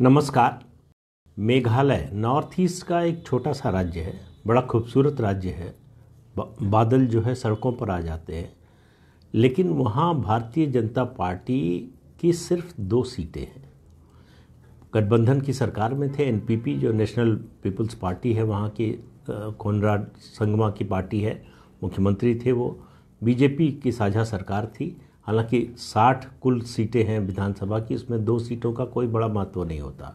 नमस्कार Meghalaya north east का एक छोटा सा राज्य है बड़ा खूबसूरत राज्य है बादल जो है सड़कों पर आ जाते हैं लेकिन वहाँ भारतीय जनता पार्टी की सिर्फ दो सीटें हैं गठबंधन की सरकार में थे एनपीपी जो नेशनल पीपल्स पार्टी है वहाँ की कोनराड संगमा की पार्टी है मुख्यमंत्री थे वो बीजेपी की साझा सरकार थी हालांकि 60 कुल सीटें हैं विधानसभा की इसमें दो सीटों का कोई बड़ा महत्व नहीं होता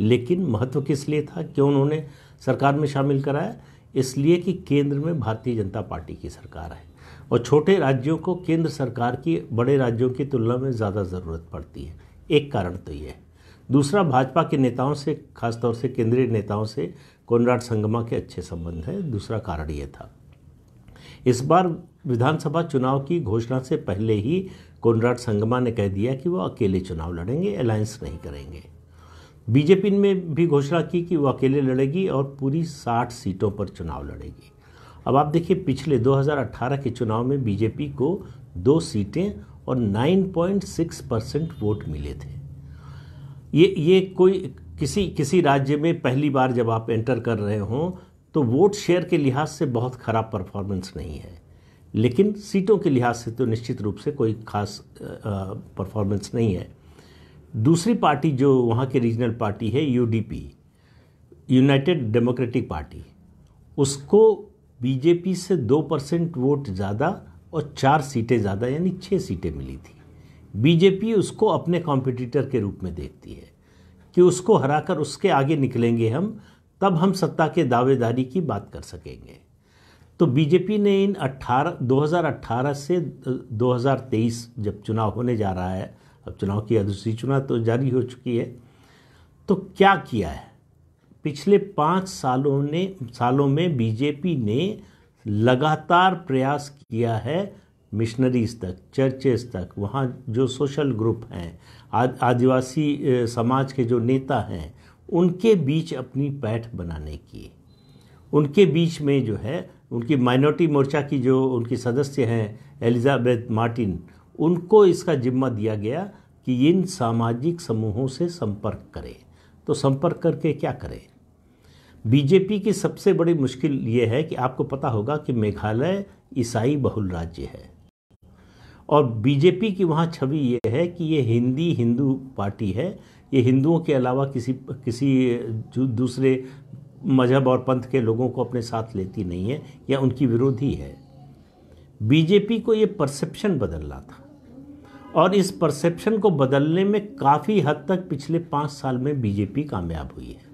लेकिन महत्व किस लिए था क्यों उन्होंने सरकार में शामिल कराया इसलिए कि केंद्र में भारतीय जनता पार्टी की सरकार है और छोटे राज्यों को केंद्र सरकार की बड़े राज्यों की तुलना में ज़्यादा ज़रूरत पड़ती है एक कारण तो ये है दूसरा भाजपा के नेताओं से खासतौर से केंद्रीय नेताओं से कोनराड संगमा के अच्छे संबंध हैं दूसरा कारण ये था इस बार विधानसभा चुनाव की घोषणा से पहले ही कोनराड संगमा ने कह दिया कि वो अकेले चुनाव लड़ेंगे अलायंस नहीं करेंगे बीजेपी ने भी घोषणा की कि वो अकेले लड़ेगी और पूरी 60 सीटों पर चुनाव लड़ेगी अब आप देखिए पिछले 2018 के चुनाव में बीजेपी को दो सीटें और 9.6 परसेंट वोट मिले थे ये ये कोई किसी किसी राज्य में पहली बार जब आप एंटर कर रहे हों तो वोट शेयर के लिहाज से बहुत ख़राब परफॉर्मेंस नहीं है लेकिन सीटों के लिहाज से तो निश्चित रूप से कोई खास परफॉर्मेंस नहीं है दूसरी पार्टी जो वहाँ की रीजनल पार्टी है यूडीपी यूनाइटेड डेमोक्रेटिक पार्टी उसको बीजेपी से दो परसेंट वोट ज़्यादा और चार सीटें ज़्यादा यानी छः सीटें मिली थी बीजेपी उसको अपने कॉम्पिटिटर के रूप में देखती है कि उसको हराकर उसके आगे निकलेंगे हम तब हम सत्ता के दावेदारी की बात कर सकेंगे तो बीजेपी ने इन 18 2018 से 2023 जब चुनाव होने जा रहा है अब चुनाव की अधिसूचना तो जारी हो चुकी है तो क्या किया है पिछले पाँच सालों ने सालों में बीजेपी ने लगातार प्रयास किया है मिशनरीज तक चर्चेस तक वहाँ जो सोशल ग्रुप हैं आदिवासी समाज के जो नेता हैं उनके बीच अपनी पैठ बनाने की उनके बीच में जो है उनकी माइनॉरिटी मोर्चा की जो उनकी सदस्य हैं एलिजाबेथ मार्टिन उनको इसका जिम्मा दिया गया कि इन सामाजिक समूहों से संपर्क करें तो संपर्क करके क्या करें बीजेपी की सबसे बड़ी मुश्किल ये है कि आपको पता होगा कि मेघालय ईसाई बहुल राज्य है और बीजेपी की वहाँ छवि ये है कि ये हिंदी हिंदू पार्टी है ये हिंदुओं के अलावा किसी किसी दूसरे मजहब और पंथ के लोगों को अपने साथ लेती नहीं है या उनकी विरोधी है बीजेपी को ये परसेप्शन बदलना था और इस परसेप्शन को बदलने में काफ़ी हद तक पिछले पाँच साल में बीजेपी कामयाब हुई है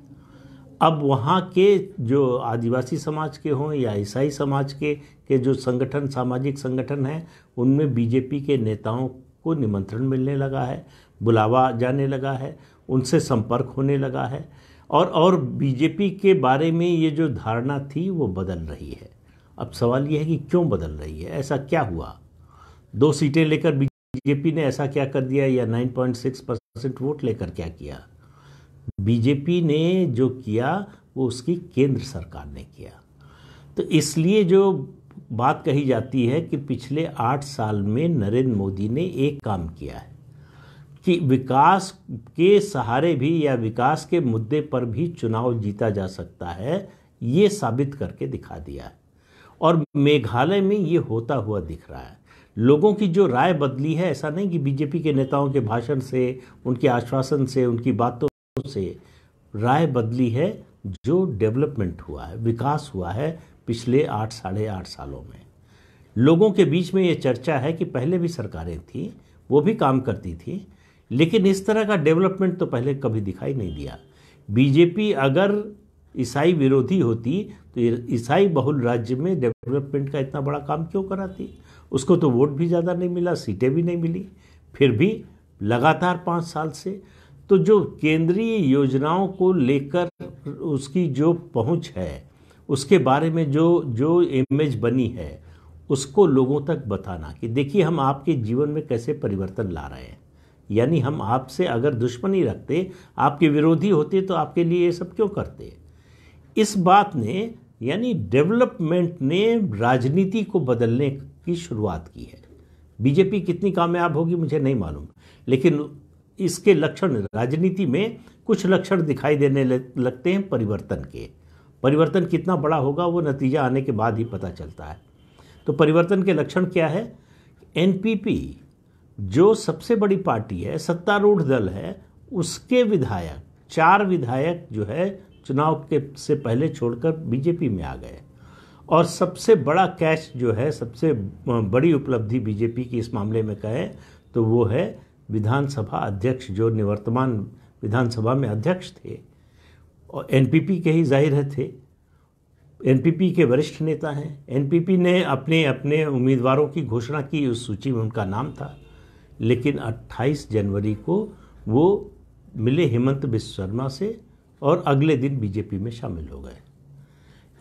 अब वहाँ के जो आदिवासी समाज के हों या ईसाई समाज के के जो संगठन सामाजिक संगठन हैं उनमें बीजेपी के नेताओं को निमंत्रण मिलने लगा है बुलावा जाने लगा है उनसे संपर्क होने लगा है और और बीजेपी के बारे में ये जो धारणा थी वो बदल रही है अब सवाल यह है कि क्यों बदल रही है ऐसा क्या हुआ दो सीटें लेकर बीजेपी ने ऐसा क्या कर दिया या 9.6 परसेंट वोट लेकर क्या किया बीजेपी ने जो किया वो उसकी केंद्र सरकार ने किया तो इसलिए जो बात कही जाती है कि पिछले आठ साल में नरेंद्र मोदी ने एक काम किया है कि विकास के सहारे भी या विकास के मुद्दे पर भी चुनाव जीता जा सकता है ये साबित करके दिखा दिया है और मेघालय में ये होता हुआ दिख रहा है लोगों की जो राय बदली है ऐसा नहीं कि बीजेपी के नेताओं के भाषण से उनके आश्वासन से उनकी बातों से राय बदली है जो डेवलपमेंट हुआ है विकास हुआ है पिछले आठ साढ़े आठ सालों में लोगों के बीच में ये चर्चा है कि पहले भी सरकारें थी वो भी काम करती थी लेकिन इस तरह का डेवलपमेंट तो पहले कभी दिखाई नहीं दिया बीजेपी अगर ईसाई विरोधी होती तो ईसाई बहुल राज्य में डेवलपमेंट का इतना बड़ा काम क्यों कराती उसको तो वोट भी ज़्यादा नहीं मिला सीटें भी नहीं मिली फिर भी लगातार पाँच साल से तो जो केंद्रीय योजनाओं को लेकर उसकी जो पहुंच है उसके बारे में जो जो इमेज बनी है उसको लोगों तक बताना कि देखिए हम आपके जीवन में कैसे परिवर्तन ला रहे हैं यानी हम आपसे अगर दुश्मनी रखते आपके विरोधी होते तो आपके लिए ये सब क्यों करते इस बात ने यानी डेवलपमेंट ने राजनीति को बदलने की शुरुआत की है बीजेपी कितनी कामयाब होगी मुझे नहीं मालूम लेकिन इसके लक्षण राजनीति में कुछ लक्षण दिखाई देने लगते हैं परिवर्तन के परिवर्तन कितना बड़ा होगा वो नतीजा आने के बाद ही पता चलता है तो परिवर्तन के लक्षण क्या है एन जो सबसे बड़ी पार्टी है सत्तारूढ़ दल है उसके विधायक चार विधायक जो है चुनाव के से पहले छोड़कर बीजेपी में आ गए और सबसे बड़ा कैश जो है सबसे बड़ी उपलब्धि बीजेपी की इस मामले में कहें तो वो है विधानसभा अध्यक्ष जो निवर्तमान विधानसभा में अध्यक्ष थे और एनपीपी के ही जाहिर है थे एनपीपी के वरिष्ठ नेता हैं एनपीपी ने अपने अपने उम्मीदवारों की घोषणा की उस सूची में उनका नाम था लेकिन 28 जनवरी को वो मिले हेमंत बिश्व शर्मा से और अगले दिन बीजेपी में शामिल हो गए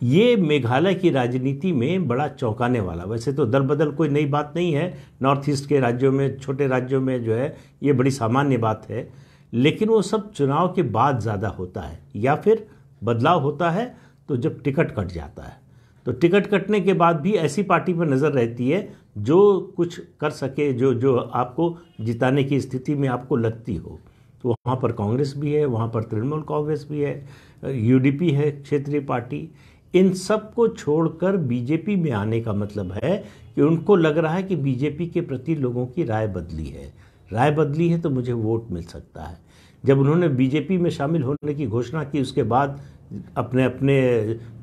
ये मेघालय की राजनीति में बड़ा चौंकाने वाला वैसे तो दल बदल कोई नई बात नहीं है नॉर्थ ईस्ट के राज्यों में छोटे राज्यों में जो है ये बड़ी सामान्य बात है लेकिन वो सब चुनाव के बाद ज़्यादा होता है या फिर बदलाव होता है तो जब टिकट कट जाता है तो टिकट कटने के बाद भी ऐसी पार्टी पर नज़र रहती है जो कुछ कर सके जो जो आपको जिताने की स्थिति में आपको लगती हो तो वहाँ पर कांग्रेस भी है वहाँ पर तृणमूल कांग्रेस भी है यूडीपी है क्षेत्रीय पार्टी इन सब को छोड़कर बीजेपी में आने का मतलब है कि उनको लग रहा है कि बीजेपी के प्रति लोगों की राय बदली है राय बदली है तो मुझे वोट मिल सकता है जब उन्होंने बीजेपी में शामिल होने की घोषणा की उसके बाद अपने अपने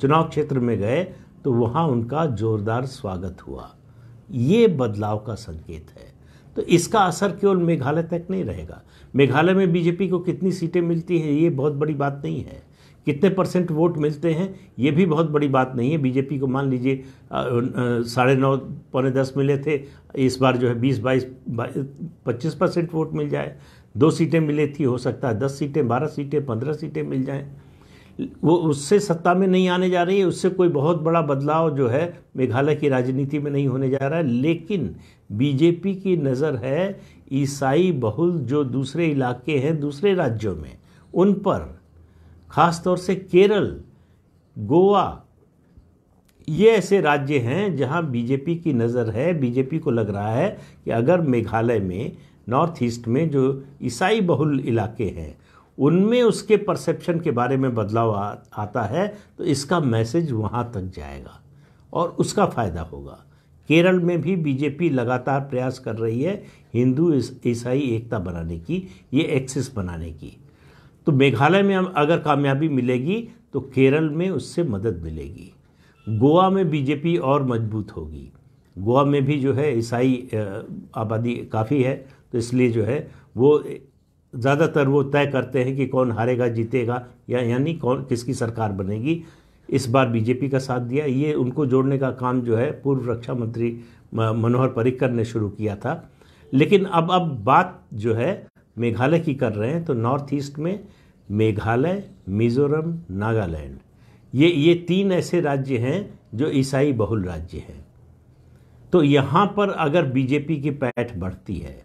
चुनाव क्षेत्र में गए तो वहाँ उनका जोरदार स्वागत हुआ ये बदलाव का संकेत है तो इसका असर केवल मेघालय तक नहीं रहेगा मेघालय में बीजेपी को कितनी सीटें मिलती हैं ये बहुत बड़ी बात नहीं है कितने परसेंट वोट मिलते हैं ये भी बहुत बड़ी बात नहीं है बीजेपी को मान लीजिए साढ़े नौ पौने दस मिले थे इस बार जो है बीस बाईस पच्चीस परसेंट वोट मिल जाए दो सीटें मिली थी हो सकता है दस सीटें बारह सीटें पंद्रह सीटें मिल जाएँ वो उससे सत्ता में नहीं आने जा रही है उससे कोई बहुत बड़ा बदलाव जो है मेघालय की राजनीति में नहीं होने जा रहा है लेकिन बीजेपी की नज़र है ईसाई बहुल जो दूसरे इलाके हैं दूसरे राज्यों में उन पर खास तौर से केरल गोवा ये ऐसे राज्य हैं जहां बीजेपी की नज़र है बीजेपी को लग रहा है कि अगर मेघालय में नॉर्थ ईस्ट में जो ईसाई बहुल इलाके हैं उनमें उसके परसेप्शन के बारे में बदलाव आ, आता है तो इसका मैसेज वहाँ तक जाएगा और उसका फ़ायदा होगा केरल में भी बीजेपी लगातार प्रयास कर रही है हिंदू ईसाई एकता बनाने की ये एक्सिस बनाने की तो मेघालय में अगर कामयाबी मिलेगी तो केरल में उससे मदद मिलेगी गोवा में बीजेपी और मजबूत होगी गोवा में भी जो है ईसाई आबादी काफ़ी है तो इसलिए जो है वो ज़्यादातर वो तय करते हैं कि कौन हारेगा जीतेगा या यानी कौन किसकी सरकार बनेगी इस बार बीजेपी का साथ दिया ये उनको जोड़ने का काम जो है पूर्व रक्षा मंत्री मनोहर पर्रिकर ने शुरू किया था लेकिन अब अब बात जो है मेघालय की कर रहे हैं तो नॉर्थ ईस्ट में मेघालय मिजोरम नागालैंड ये ये तीन ऐसे राज्य हैं जो ईसाई बहुल राज्य हैं तो यहाँ पर अगर बीजेपी की पैठ बढ़ती है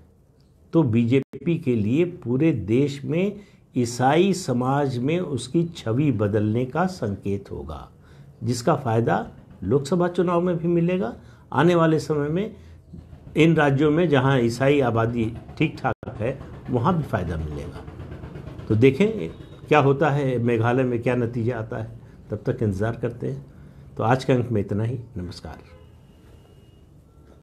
तो बीजेपी के लिए पूरे देश में ईसाई समाज में उसकी छवि बदलने का संकेत होगा जिसका फ़ायदा लोकसभा चुनाव में भी मिलेगा आने वाले समय में इन राज्यों में जहाँ ईसाई आबादी ठीक ठाक है वहाँ भी फ़ायदा मिलेगा तो देखें क्या होता है मेघालय में क्या नतीजा आता है तब तक इंतज़ार करते हैं तो आज के अंक में इतना ही नमस्कार